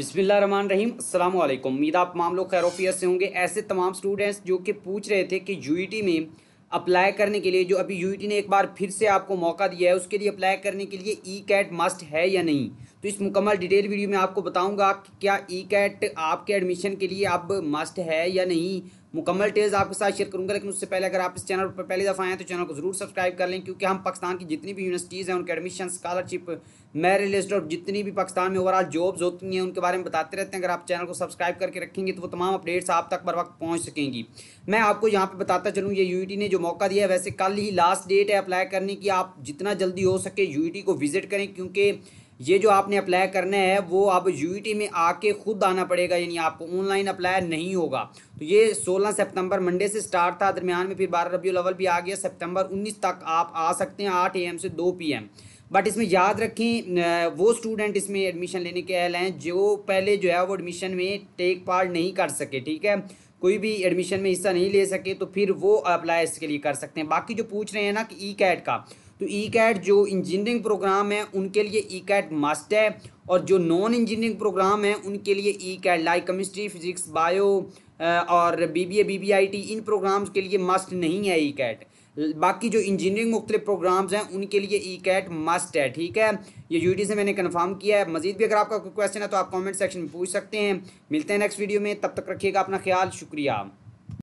रहमान रहीम अस्सलाम वालेकुम उम्मीद आप तमाम लोग खैरोफियत से होंगे ऐसे तमाम स्टूडेंट्स जो कि पूछ रहे थे कि यू e में अप्लाई करने के लिए जो अभी यू e ने एक बार फिर से आपको मौका दिया है उसके लिए अप्लाई करने के लिए ई कैट मस्ट है या नहीं तो इस मुकम्मल डिटेल वीडियो में आपको बताऊंगा कि क्या ई e कैट आपके एडमिशन के लिए अब मस्ट है या नहीं मुकम्मल टेज आपके साथ शेयर करूंगा लेकिन उससे पहले अगर आप इस चैनल पर पहली दफ़ा आए तो चैनल को ज़रूर सब्सक्राइब कर लें क्योंकि हम पाकिस्तान की जितनी भी यूनिवर्सिटीज़ हैं उनके एडमिशन स्कॉलरशिप मेरिट लिस्ट और जितनी भी पाकिस्तान में ओवरऑल जॉब्स होती हैं उनके बारे में बताते रहते हैं अगर आप चैनल को सब्सक्राइब करके रखेंगे तो वो तमाम अपडेट्स आप तक बर वक्त पहुँच सकेंगी मैं आपको यहाँ पर बताता चलूँ ये यू e ने जो मौका दिया है वैसे कल ही लास्ट डेट है अप्लाई करने की आप जितना जल्दी हो सके यू e को विज़िट करें क्योंकि ये जो आपने अप्लाई करना है वो अब यू e में आके खुद आना पड़ेगा यानी आपको ऑनलाइन अप्लाई नहीं होगा तो ये 16 सितंबर मंडे से स्टार्ट था दरमियान में फिर बारह रबी लेवल भी आ गया सितंबर 19 तक आप आ सकते हैं 8 एम से 2 पी बट इसमें याद रखें वो स्टूडेंट इसमें एडमिशन लेने के अहल हैं जो पहले जो है वो एडमिशन में टेक पार्ट नहीं कर सके ठीक है कोई भी एडमिशन में हिस्सा नहीं ले सके तो फिर वो अप्लाई इसके लिए कर सकते हैं बाकी जो पूछ रहे हैं ना कि ई e कैट का तो ई e कैट जो इंजीनियरिंग प्रोग्राम है उनके लिए ई कैट मस्ट है और जो नॉन इंजीनियरिंग प्रोग्राम है उनके लिए E CAT like chemistry physics bio और B B A B B I T इन प्रोग्राम्स के लिए मस्ट नहीं है ई e कैट बाकी जो इंजीनियरिंग मुख्तलि प्रोग्राम्स हैं उनके लिए ई कैट मस्ट है ठीक है ये डी से मैंने कन्फर्म किया है मजीद भी अगर आपका कोई क्वेश्चन है तो आप कॉमेंट सेक्शन में पूछ सकते हैं मिलते हैं नेक्स्ट वीडियो में तब तक रखिएगा अपना ख्याल शुक्रिया